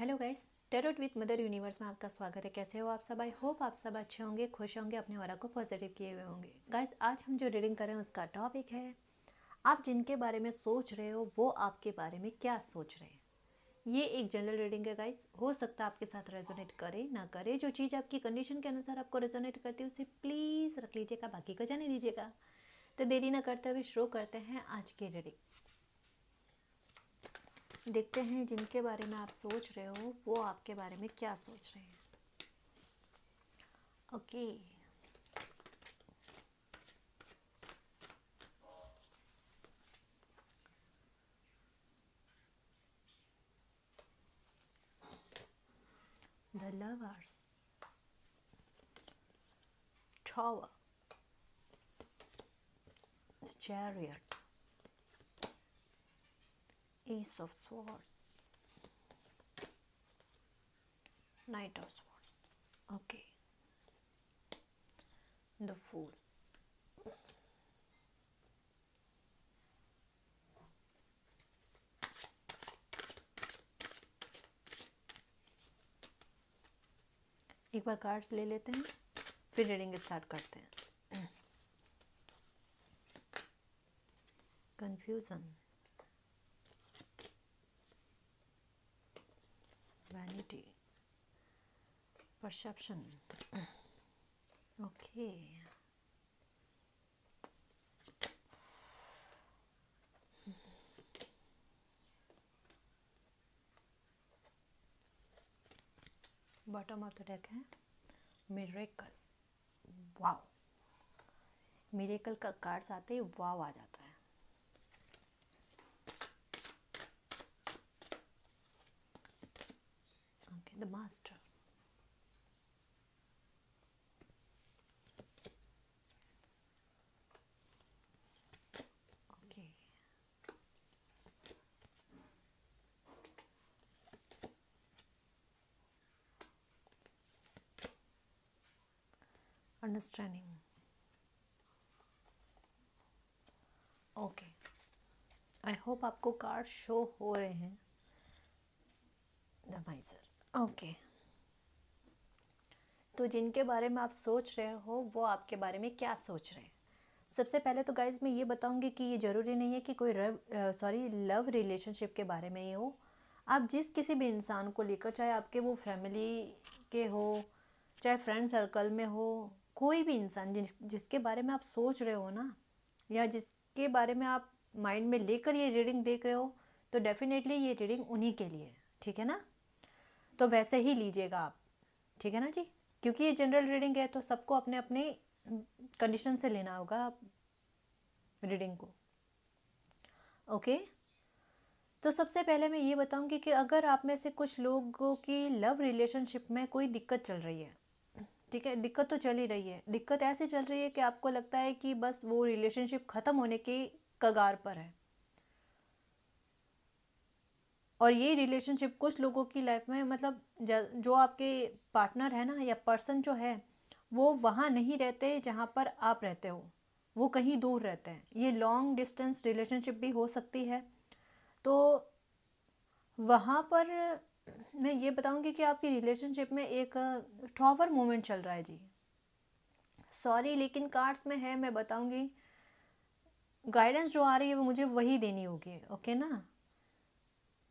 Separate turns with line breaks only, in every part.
Hello guys tarot with mother universe में आपका स्वागत है कैसे हो आप सब आई होप आप सब अच्छे होंगे खुश होंगे अपने और को पॉजिटिव किए हुए होंगे गाइस आज हम जो रीडिंग कर रहे हैं उसका टॉपिक है आप जिनके बारे में सोच रहे हो वो आपके बारे में क्या सोच रहे हैं ये एक जनरल रीडिंग है गाइस हो सकता है आपके साथ रेजोनेट करे ना करे जो चीज़ आपकी कंडीशन के अनुसार आपको रेजोनेट करती है उसे प्लीज़ रख लीजिएगा बाकी को जाने दीजिएगा तो देरी ना करते हुए शुरू करते हैं आज की रीडिंग देखते हैं जिनके बारे में आप सोच रहे हो वो आपके बारे में क्या सोच रहे हैं okay the lovers lovers chariot ace of swords knight of swords okay the fool एक बार कार्ड्स ले लेते हैं फिर रीडिंग स्टार्ट करते हैं confusion vanity perception okay bottom of the deck है मिरेकल वाव मिरेकल का कार्ड्स आते ही वाव आ जाता है the master. Okay. Understanding. Okay I hope आपको कार्ड शो हो रहे हैं दमाई सर ओके तो जिनके बारे में आप सोच रहे हो वो आपके बारे में क्या सोच रहे हैं सबसे पहले तो गाइज मैं ये बताऊंगी कि ये ज़रूरी नहीं है कि कोई रव सॉरी लव रिलेशनशिप के बारे में ही हो आप जिस किसी भी इंसान को लेकर चाहे आपके वो फैमिली के हो चाहे फ्रेंड सर्कल में हो कोई भी इंसान जिस जिसके बारे में आप सोच रहे हो ना या जिसके बारे में आप माइंड में लेकर ये रीडिंग देख रहे हो तो डेफिनेटली ये रीडिंग उन्हीं के लिए ठीक है ना तो वैसे ही लीजिएगा आप ठीक है ना जी क्योंकि ये जनरल रीडिंग है तो सबको अपने अपने कंडीशन से लेना होगा रीडिंग को ओके तो सबसे पहले मैं ये बताऊंगी कि अगर आप में से कुछ लोगों की लव रिलेशनशिप में कोई दिक्कत चल रही है ठीक है दिक्कत तो चल ही रही है दिक्कत ऐसी चल रही है कि आपको लगता है कि बस वो रिलेशनशिप ख़त्म होने के कगार पर है और ये रिलेशनशिप कुछ लोगों की लाइफ में मतलब जो आपके पार्टनर है ना या पर्सन जो है वो वहाँ नहीं रहते जहाँ पर आप रहते हो वो कहीं दूर रहते हैं ये लॉन्ग डिस्टेंस रिलेशनशिप भी हो सकती है तो वहाँ पर मैं ये बताऊँगी कि आपकी रिलेशनशिप में एक ठॉवर मोमेंट चल रहा है जी सॉरी लेकिन कार्ड्स में है मैं बताऊँगी गाइडेंस जो आ रही है वो मुझे वही देनी होगी ओके ना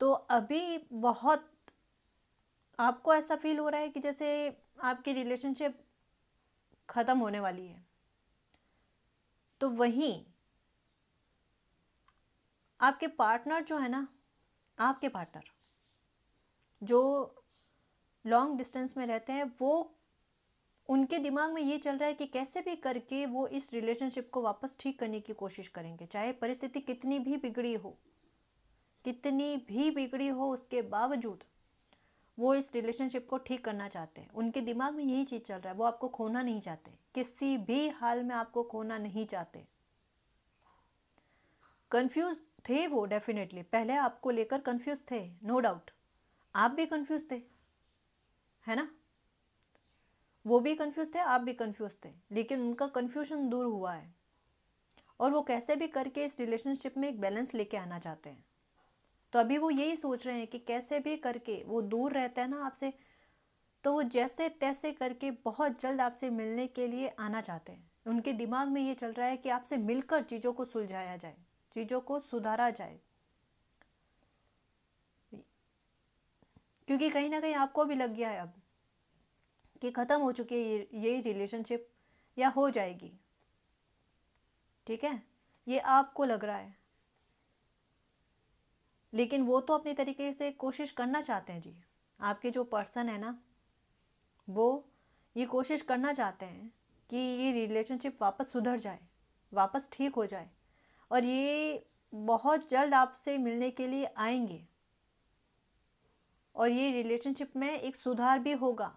तो अभी बहुत आपको ऐसा फील हो रहा है कि जैसे आपकी रिलेशनशिप ख़त्म होने वाली है तो वहीं आपके पार्टनर जो है ना आपके पार्टनर जो लॉन्ग डिस्टेंस में रहते हैं वो उनके दिमाग में ये चल रहा है कि कैसे भी करके वो इस रिलेशनशिप को वापस ठीक करने की कोशिश करेंगे चाहे परिस्थिति कितनी भी बिगड़ी हो कितनी भी बिगड़ी हो उसके बावजूद वो इस रिलेशनशिप को ठीक करना चाहते हैं उनके दिमाग में यही चीज़ चल रहा है वो आपको खोना नहीं चाहते किसी भी हाल में आपको खोना नहीं चाहते कंफ्यूज थे वो डेफिनेटली पहले आपको लेकर कंफ्यूज थे नो no डाउट आप भी कंफ्यूज थे है ना वो भी कंफ्यूज थे आप भी कंफ्यूज थे लेकिन उनका कन्फ्यूजन दूर हुआ है और वो कैसे भी करके इस रिलेशनशिप में एक बैलेंस लेके आना चाहते हैं तो अभी वो यही सोच रहे हैं कि कैसे भी करके वो दूर रहता है ना आपसे तो वो जैसे तैसे करके बहुत जल्द आपसे मिलने के लिए आना चाहते हैं उनके दिमाग में ये चल रहा है कि आपसे मिलकर चीज़ों को सुलझाया जाए चीज़ों को सुधारा जाए क्योंकि कहीं ना कहीं आपको भी लग गया है अब कि ख़त्म हो चुकी है ये ये रिलेशनशिप या हो जाएगी ठीक है ये आपको लग रहा है लेकिन वो तो अपने तरीके से कोशिश करना चाहते हैं जी आपके जो पर्सन है ना वो ये कोशिश करना चाहते हैं कि ये रिलेशनशिप वापस सुधर जाए वापस ठीक हो जाए और ये बहुत जल्द आपसे मिलने के लिए आएंगे और ये रिलेशनशिप में एक सुधार भी होगा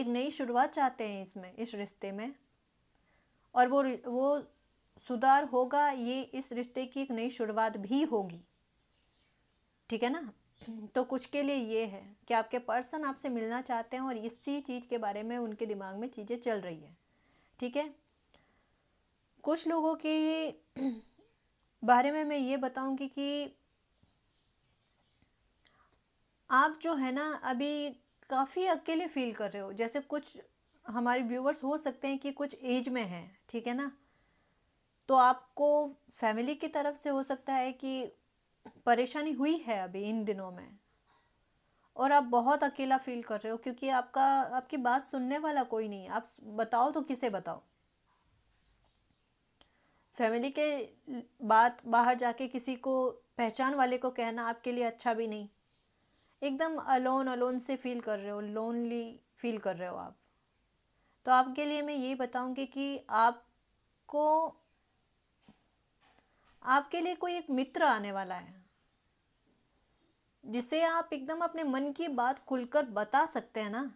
एक नई शुरुआत चाहते हैं इसमें इस रिश्ते में और वो वो सुधार होगा ये इस रिश्ते की एक नई शुरुआत भी होगी ठीक है ना तो कुछ के लिए ये है कि आपके पर्सन आपसे मिलना चाहते हैं और इसी चीज़ के बारे में उनके दिमाग में चीज़ें चल रही है ठीक है कुछ लोगों के बारे में मैं ये बताऊंगी कि आप जो है ना अभी काफ़ी अकेले फील कर रहे हो जैसे कुछ हमारे व्यूवर्स हो सकते हैं कि कुछ एज में हैं ठीक है ना तो आपको फैमिली की तरफ से हो सकता है कि परेशानी हुई है अभी इन दिनों में और आप बहुत अकेला फील कर रहे हो क्योंकि आपका आपकी बात सुनने वाला कोई नहीं आप बताओ तो किसे बताओ फैमिली के बात बाहर जाके किसी को पहचान वाले को कहना आपके लिए अच्छा भी नहीं एकदम अलोन अलोन से फील कर रहे हो लोनली फील कर रहे हो आप तो आपके लिए मैं ये बताऊंगी कि आपको आपके लिए कोई एक मित्र आने वाला है जिसे आप एकदम अपने मन की बात खुलकर बता सकते हैं ना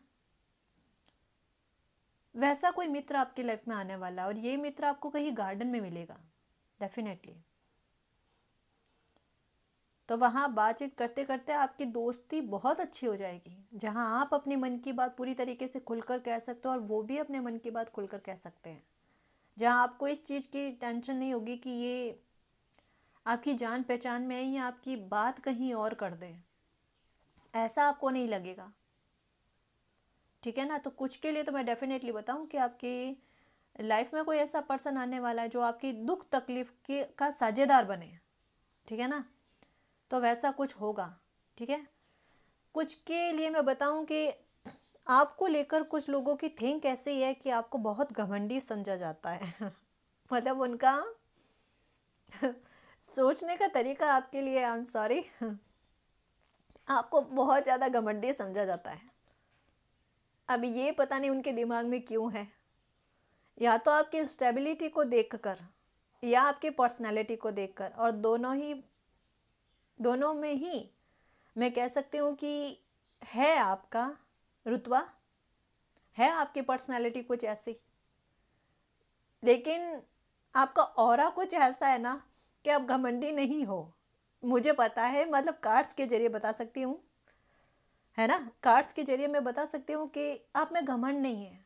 वैसा कोई मित्र आपकी लाइफ में आने वाला है और ये मित्र आपको कहीं गार्डन में मिलेगा डेफिनेटली तो वहां बातचीत करते करते आपकी दोस्ती बहुत अच्छी हो जाएगी जहां आप अपने मन की बात पूरी तरीके से खुलकर कह सकते हो और वो भी अपने मन की बात खुलकर कह सकते हैं जहां आपको इस चीज़ की टेंशन नहीं होगी कि ये आपकी जान पहचान में ही आपकी बात कहीं और कर दें ऐसा आपको नहीं लगेगा ठीक है ना तो कुछ के लिए तो मैं डेफिनेटली बताऊं कि आपकी लाइफ में कोई ऐसा पर्सन आने वाला है जो आपकी दुख तकलीफ के का साझेदार बने ठीक है ना तो वैसा कुछ होगा ठीक है कुछ के लिए मैं बताऊं कि आपको लेकर कुछ लोगों की थिंक ऐसी है कि आपको बहुत घमंडी समझा जाता है मतलब उनका सोचने का तरीका आपके लिए आई एम सॉरी आपको बहुत ज़्यादा घमंडी समझा जाता है अब ये पता नहीं उनके दिमाग में क्यों है या तो आपकी स्टेबिलिटी को देख कर या आपकी पर्सनैलिटी को देख कर और दोनों ही दोनों में ही मैं कह सकती हूँ कि है आपका रुतवा है आपकी पर्सनैलिटी कुछ ऐसी लेकिन आपका और कुछ ऐसा है ना कि आप घमंडी नहीं हो मुझे पता है मतलब कार्ड्स के जरिए बता सकती हूँ है ना कार्ड्स के जरिए मैं बता सकती हूँ कि आप में घमंड नहीं है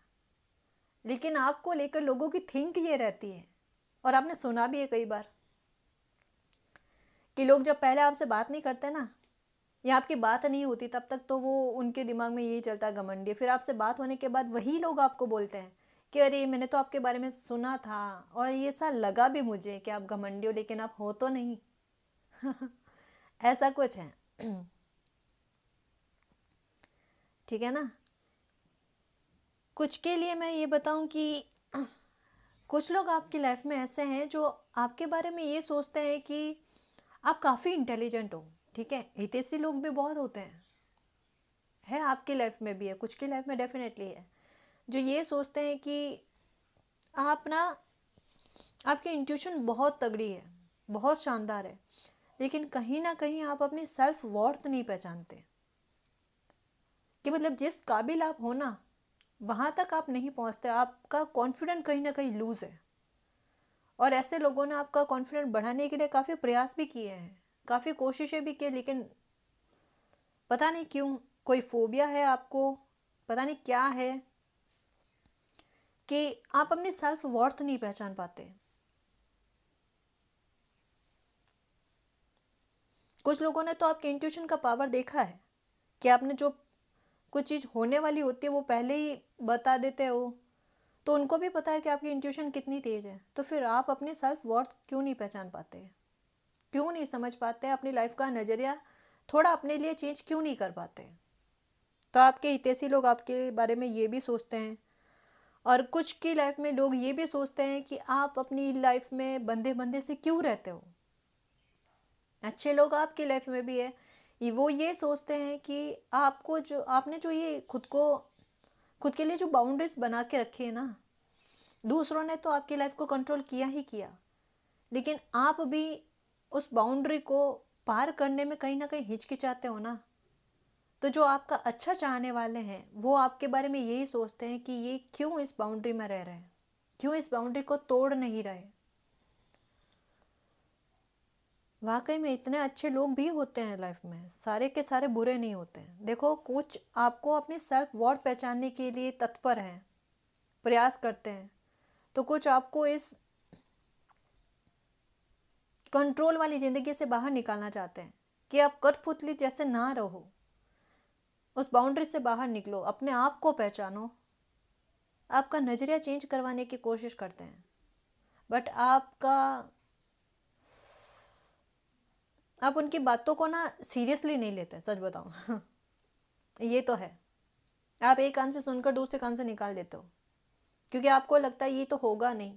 लेकिन आपको लेकर लोगों की थिंक ये रहती है और आपने सुना भी है कई बार कि लोग जब पहले आपसे बात नहीं करते ना या आपकी बात नहीं होती तब तक तो वो उनके दिमाग में यही चलता है घमंडी फिर आपसे बात होने के बाद वही लोग आपको बोलते हैं कि अरे मैंने तो आपके बारे में सुना था और ये सा लगा भी मुझे कि आप घमंडी हो लेकिन आप हो तो नहीं ऐसा कुछ है ठीक है ना कुछ के लिए मैं ये बताऊं कि कुछ लोग आपकी लाइफ में ऐसे हैं जो आपके बारे में ये सोचते हैं कि आप काफ़ी इंटेलिजेंट हो ठीक है हितेशी लोग भी बहुत होते हैं है आपकी लाइफ में भी है कुछ की लाइफ में डेफिनेटली है जो ये सोचते हैं कि आप ना आपकी इंट्यूशन बहुत तगड़ी है बहुत शानदार है लेकिन कहीं ना कहीं आप अपने सेल्फ वर्थ नहीं पहचानते कि मतलब जिस काबिल आप हो ना वहाँ तक आप नहीं पहुँचते आपका कॉन्फिडेंट कहीं ना कहीं लूज़ है और ऐसे लोगों ने आपका कॉन्फिडेंट बढ़ाने के लिए काफ़ी प्रयास भी किए हैं काफ़ी कोशिशें भी की लेकिन पता नहीं क्यों कोई फोबिया है आपको पता नहीं क्या है कि आप अपने सेल्फ वर्थ नहीं पहचान पाते कुछ लोगों ने तो आपके इंट्यूशन का पावर देखा है कि आपने जो कुछ चीज़ होने वाली होती है वो पहले ही बता देते हो तो उनको भी पता है कि आपकी इंट्यूशन कितनी तेज़ है तो फिर आप अपने सेल्फ वर्थ क्यों नहीं पहचान पाते क्यों नहीं समझ पाते अपनी लाइफ का नज़रिया थोड़ा अपने लिए चेंज क्यों नहीं कर पाते तो आपके हितैषी लोग आपके बारे में ये भी सोचते हैं और कुछ की लाइफ में लोग ये भी सोचते हैं कि आप अपनी लाइफ में बंधे बंधे से क्यों रहते हो अच्छे लोग आपकी लाइफ में भी है वो ये सोचते हैं कि आपको जो आपने जो ये खुद को खुद के लिए जो बाउंड्रीज बना के रखी है ना दूसरों ने तो आपकी लाइफ को कंट्रोल किया ही किया लेकिन आप भी उस बाउंड्री को पार करने में कहीं ना कहीं हिचकिचाते हो ना तो जो आपका अच्छा चाहने वाले हैं वो आपके बारे में यही सोचते हैं कि ये क्यों इस बाउंड्री में रह रहे हैं क्यों इस बाउंड्री को तोड़ नहीं रहे वाकई में इतने अच्छे लोग भी होते हैं लाइफ में सारे के सारे बुरे नहीं होते हैं देखो कुछ आपको अपनी सेल्फ वर्ड पहचानने के लिए तत्पर हैं प्रयास करते हैं तो कुछ आपको इस कंट्रोल वाली ज़िंदगी से बाहर निकालना चाहते हैं कि आप कठपुतली जैसे ना रहो उस बाउंड्री से बाहर निकलो अपने आप को पहचानो आपका नज़रिया चेंज करवाने की कोशिश करते हैं बट आपका आप उनकी बातों को ना सीरियसली नहीं लेते सच बताओ ये तो है आप एक कान से सुनकर दूसरे कान से निकाल देते हो क्योंकि आपको लगता है ये तो होगा नहीं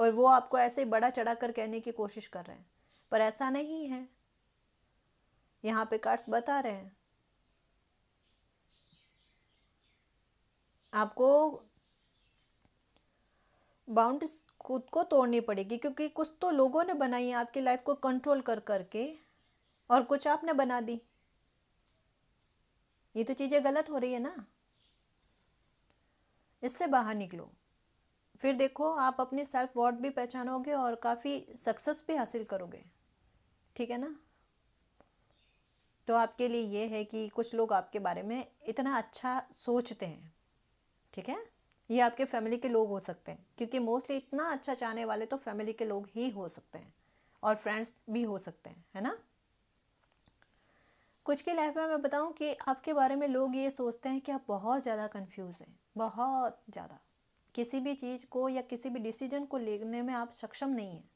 और वो आपको ऐसे ही बड़ा चढ़ा कर कहने की कोशिश कर रहे हैं पर ऐसा नहीं है यहाँ पे कार्ड्स बता रहे हैं आपको बाउंड खुद को तोड़नी पड़ेगी क्योंकि कुछ तो लोगों ने बनाई है आपकी लाइफ को कंट्रोल कर करके और कुछ आपने बना दी ये तो चीज़ें गलत हो रही है ना इससे बाहर निकलो फिर देखो आप अपने सेल्फ वर्ड भी पहचानोगे और काफ़ी सक्सेस भी हासिल करोगे ठीक है ना तो आपके लिए ये है कि कुछ लोग आपके बारे में इतना अच्छा सोचते हैं ठीक है ये आपके फैमिली के लोग हो सकते हैं क्योंकि मोस्टली इतना अच्छा चाहने वाले तो फैमिली के लोग ही हो सकते हैं और फ्रेंड्स भी हो सकते हैं है ना कुछ की लाइफ में मैं बताऊं कि आपके बारे में लोग ये सोचते हैं कि आप बहुत ज़्यादा कंफ्यूज हैं बहुत ज़्यादा किसी भी चीज़ को या किसी भी डिसीजन को लेने में आप सक्षम नहीं हैं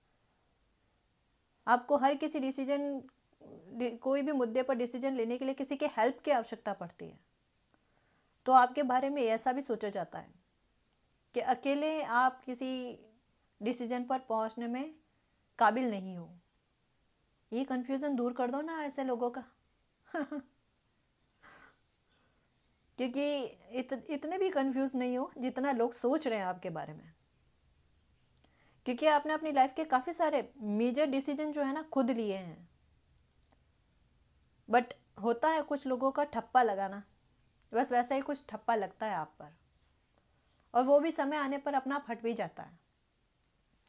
आपको हर किसी डिसीजन कोई भी मुद्दे पर डिसीजन लेने के लिए किसी के हेल्प की आवश्यकता पड़ती है तो आपके बारे में ऐसा भी सोचा जाता है कि अकेले आप किसी डिसीजन पर पहुंचने में काबिल नहीं हो ये कन्फ्यूज़न दूर कर दो ना ऐसे लोगों का क्योंकि इत, इतने भी कंफ्यूज नहीं हो जितना लोग सोच रहे हैं आपके बारे में क्योंकि आपने अपनी लाइफ के काफ़ी सारे मेजर डिसीजन जो है ना खुद लिए हैं बट होता है कुछ लोगों का ठप्पा लगाना बस वैसा ही कुछ ठप्पा लगता है आप पर और वो भी समय आने पर अपना फट भी जाता है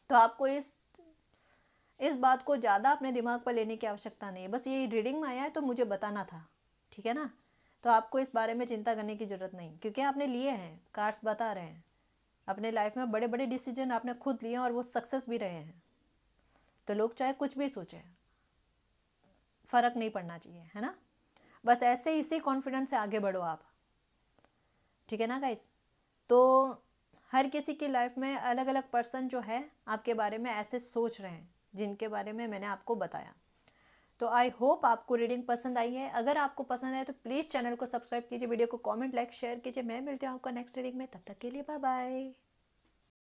तो आपको इस इस बात को ज़्यादा अपने दिमाग पर लेने की आवश्यकता नहीं है बस ये रीडिंग में आया है तो मुझे बताना था ठीक है ना तो आपको इस बारे में चिंता करने की ज़रूरत नहीं क्योंकि आपने लिए हैं कार्ड्स बता रहे हैं अपने लाइफ में बड़े बड़े डिसीजन आपने खुद लिए और वो सक्सेस भी रहे हैं तो लोग चाहे कुछ भी सोचें फ़र्क नहीं पड़ना चाहिए है ना बस ऐसे इसी कॉन्फिडेंस से आगे बढ़ो आप ठीक है ना गाइस तो हर किसी की लाइफ में अलग अलग पर्सन जो है आपके बारे में ऐसे सोच रहे हैं जिनके बारे में मैंने आपको बताया तो आई होप आपको रीडिंग पसंद आई है अगर आपको पसंद आए तो प्लीज़ चैनल को सब्सक्राइब कीजिए वीडियो को कमेंट लाइक शेयर कीजिए मैं मिलती हूँ आपको नेक्स्ट रीडिंग में तब तक के लिए बाय बाय